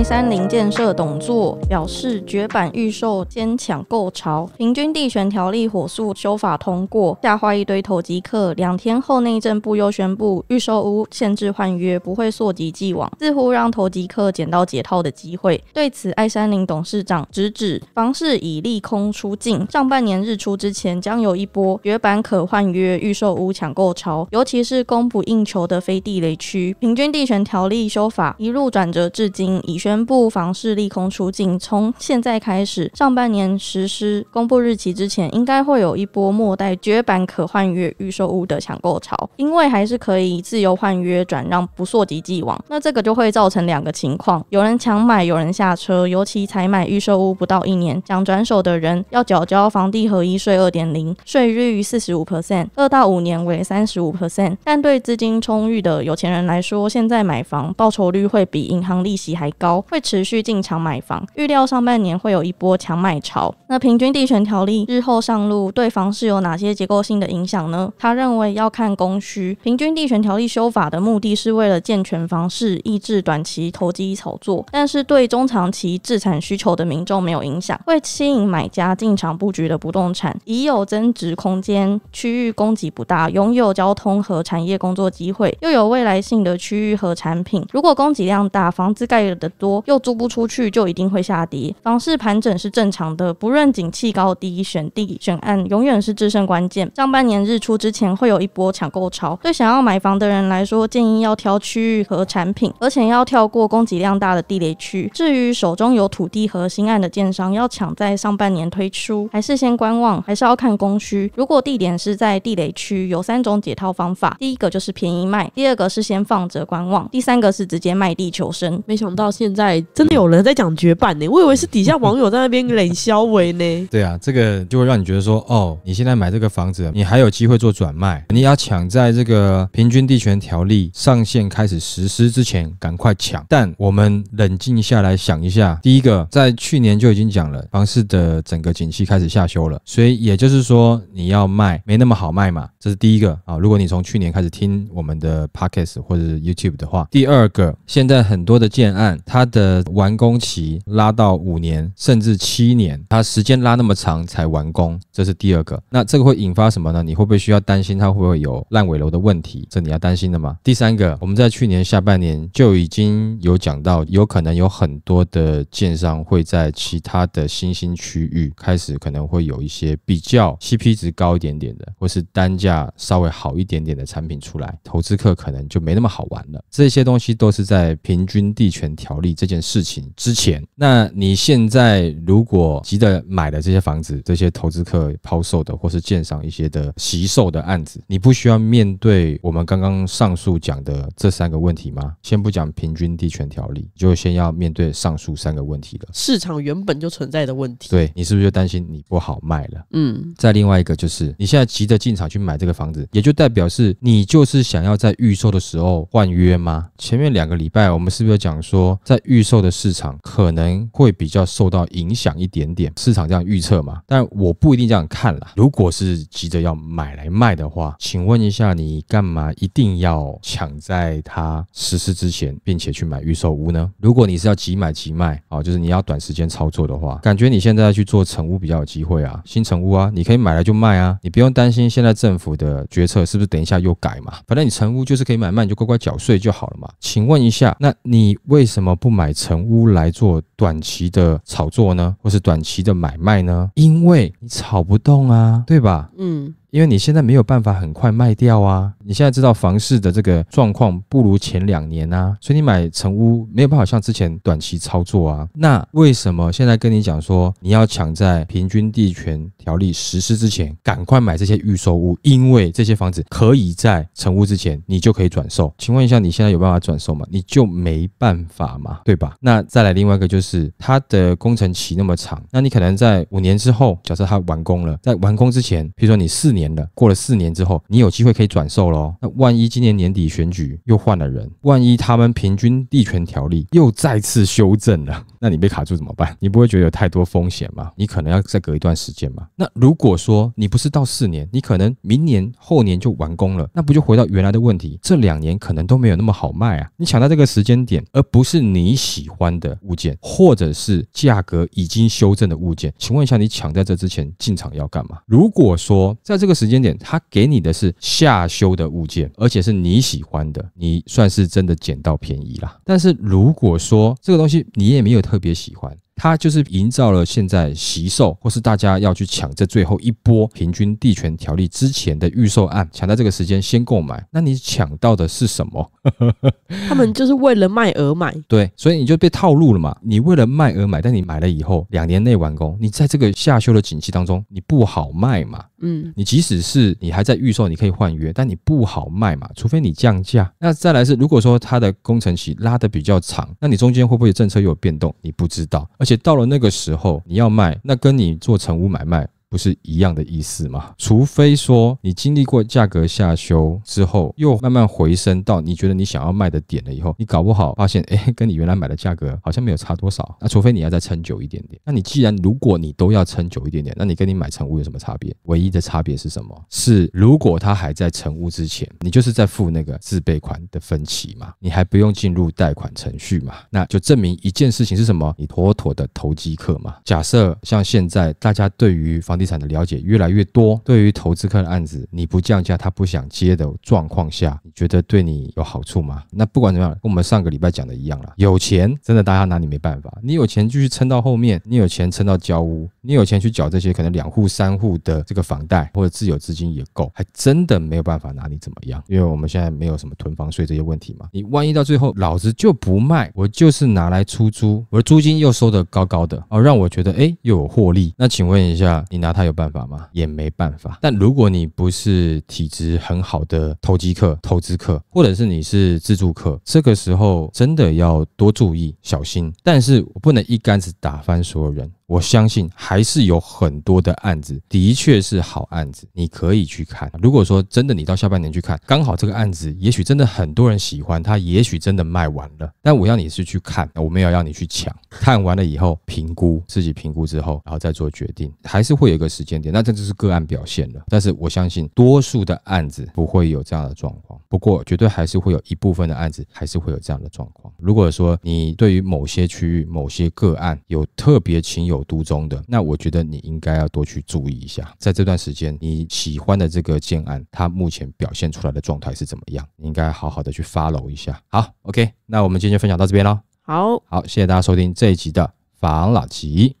爱山林建设董座表示，绝版预售坚抢购潮，平均地权条例火速修法通过，吓坏一堆投机客。两天后，内政部又宣布预售屋限制换约，不会溯及既往，似乎让投机客捡到解套的机会。对此，爱山林董事长直指房市已利空出尽，上半年日出之前将有一波绝版可换约预售屋抢购潮，尤其是供不应求的非地雷区。平均地权条例修法一路转折至今，已宣。全部房市利空出尽，从现在开始，上半年实施公布日期之前，应该会有一波末代绝版可换约预售屋的抢购潮，因为还是可以自由换约转让，不溯及既往。那这个就会造成两个情况：有人抢买，有人下车。尤其才买预售屋不到一年想转手的人，要缴交房地合一税二点零，税率四十五 percent，二到五年为三十五 percent。但对资金充裕的有钱人来说，现在买房报酬率会比银行利息还高。会持续进场买房，预料上半年会有一波强买潮。那平均地权条例日后上路对房市有哪些结构性的影响呢？他认为要看供需。平均地权条例修法的目的是为了健全房市，抑制短期投机炒作，但是对中长期自产需求的民众没有影响，会吸引买家进场布局的不动产，已有增值空间，区域供给不大，拥有交通和产业工作机会，又有未来性的区域和产品。如果供给量大，房子盖的多。又租不出去，就一定会下跌。房市盘整是正常的，不论景气高低，选地选案永远是制胜关键。上半年日出之前会有一波抢购潮，对想要买房的人来说，建议要挑区域和产品，而且要跳过供给量大的地雷区。至于手中有土地和新案的建商，要抢在上半年推出，还是先观望，还是要看供需。如果地点是在地雷区，有三种解套方法：第一个就是便宜卖，第二个是先放着观望，第三个是直接卖地求生。没想到现现在真的有人在讲绝版呢？我以为是底下网友在那边冷嘲维呢。对啊，这个就会让你觉得说，哦，你现在买这个房子，你还有机会做转卖，你要抢在这个平均地权条例上线开始实施之前赶快抢。但我们冷静下来想一下，第一个，在去年就已经讲了，房市的整个景气开始下修了，所以也就是说，你要卖没那么好卖嘛，这是第一个啊。如果你从去年开始听我们的 podcast 或者 YouTube 的话，第二个，现在很多的建案它它的完工期拉到五年甚至七年，它时间拉那么长才完工，这是第二个。那这个会引发什么呢？你会不会需要担心它会不会有烂尾楼的问题？这你要担心的吗？第三个，我们在去年下半年就已经有讲到，有可能有很多的建商会在其他的新兴区域开始可能会有一些比较 CP 值高一点点的，或是单价稍微好一点点的产品出来，投资客可能就没那么好玩了。这些东西都是在平均地权条例。这件事情之前，那你现在如果急着买了这些房子，这些投资客抛售的或是鉴赏一些的席售的案子，你不需要面对我们刚刚上述讲的这三个问题吗？先不讲平均地权条例，就先要面对上述三个问题了。市场原本就存在的问题，对你是不是就担心你不好卖了？嗯。再另外一个就是，你现在急着进场去买这个房子，也就代表是你就是想要在预售的时候换约吗？前面两个礼拜我们是不是讲说在？预售的市场可能会比较受到影响一点点，市场这样预测嘛？但我不一定这样看了。如果是急着要买来卖的话，请问一下，你干嘛一定要抢在它实施之前，并且去买预售屋呢？如果你是要急买急卖啊，就是你要短时间操作的话，感觉你现在去做成屋比较有机会啊，新成屋啊，你可以买来就卖啊，你不用担心现在政府的决策是不是等一下又改嘛？反正你成屋就是可以买卖，你就乖乖缴税就好了嘛。请问一下，那你为什么不？买成屋来做。短期的炒作呢，或是短期的买卖呢？因为你炒不动啊，对吧？嗯，因为你现在没有办法很快卖掉啊。你现在知道房市的这个状况不如前两年啊，所以你买成屋没有办法像之前短期操作啊。那为什么现在跟你讲说你要抢在平均地权条例实施之前赶快买这些预售屋？因为这些房子可以在成屋之前你就可以转售。请问一下，你现在有办法转售吗？你就没办法嘛，对吧？那再来另外一个就是。是它的工程期那么长，那你可能在五年之后，假设它完工了，在完工之前，比如说你四年了，过了四年之后，你有机会可以转售喽。那万一今年年底选举又换了人，万一他们平均地权条例又再次修正了，那你被卡住怎么办？你不会觉得有太多风险吗？你可能要再隔一段时间吗？那如果说你不是到四年，你可能明年后年就完工了，那不就回到原来的问题？这两年可能都没有那么好卖啊！你抢到这个时间点，而不是你喜欢的物件。或者是价格已经修正的物件，请问一下，你抢在这之前进场要干嘛？如果说在这个时间点，他给你的是下修的物件，而且是你喜欢的，你算是真的捡到便宜啦。但是如果说这个东西你也没有特别喜欢，它就是营造了现在席售，或是大家要去抢这最后一波平均地权条例之前的预售案，抢在这个时间先购买。那你抢到的是什么？他们就是为了卖而买。对，所以你就被套路了嘛？你为了卖而买，但你买了以后两年内完工，你在这个夏休的景气当中，你不好卖嘛？嗯，你即使是你还在预售，你可以换约，但你不好卖嘛，除非你降价。那再来是，如果说它的工程期拉得比较长，那你中间会不会政策又有变动？你不知道。而且到了那个时候你要卖，那跟你做成屋买卖。不是一样的意思吗？除非说你经历过价格下修之后，又慢慢回升到你觉得你想要卖的点了以后，你搞不好发现，哎，跟你原来买的价格好像没有差多少。那除非你要再撑久一点点。那你既然如果你都要撑久一点点，那你跟你买成屋有什么差别？唯一的差别是什么？是如果他还在成屋之前，你就是在付那个自备款的分期嘛，你还不用进入贷款程序嘛？那就证明一件事情是什么？你妥妥的投机客嘛。假设像现在大家对于房地产的了解越来越多，对于投资客的案子，你不降价他不想接的状况下，你觉得对你有好处吗？那不管怎么样，跟我们上个礼拜讲的一样了，有钱真的大家拿你没办法。你有钱继续撑到后面，你有钱撑到交屋。你有钱去缴这些可能两户三户的这个房贷或者自有资金也够，还真的没有办法拿你怎么样，因为我们现在没有什么囤房税这些问题嘛。你万一到最后老子就不卖，我就是拿来出租，我的租金又收得高高的，哦，让我觉得哎又有获利。那请问一下，你拿它有办法吗？也没办法。但如果你不是体质很好的投机客、投资客，或者是你是自住客，这个时候真的要多注意、小心。但是我不能一竿子打翻所有人。我相信还是有很多的案子的确是好案子，你可以去看。如果说真的你到下半年去看，刚好这个案子也许真的很多人喜欢，它也许真的卖完了。但我要你是去看，我没有让你去抢。看完了以后评估，自己评估之后，然后再做决定，还是会有一个时间点。那这就是个案表现了，但是我相信多数的案子不会有这样的状况。不过绝对还是会有一部分的案子还是会有这样的状况。如果说你对于某些区域、某些个案有特别情有。独中的，那我觉得你应该要多去注意一下，在这段时间你喜欢的这个建案，他目前表现出来的状态是怎么样？应该好好的去 follow 一下。好，OK，那我们今天分享到这边喽。好，好，谢谢大家收听这一集的房老吉，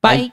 拜。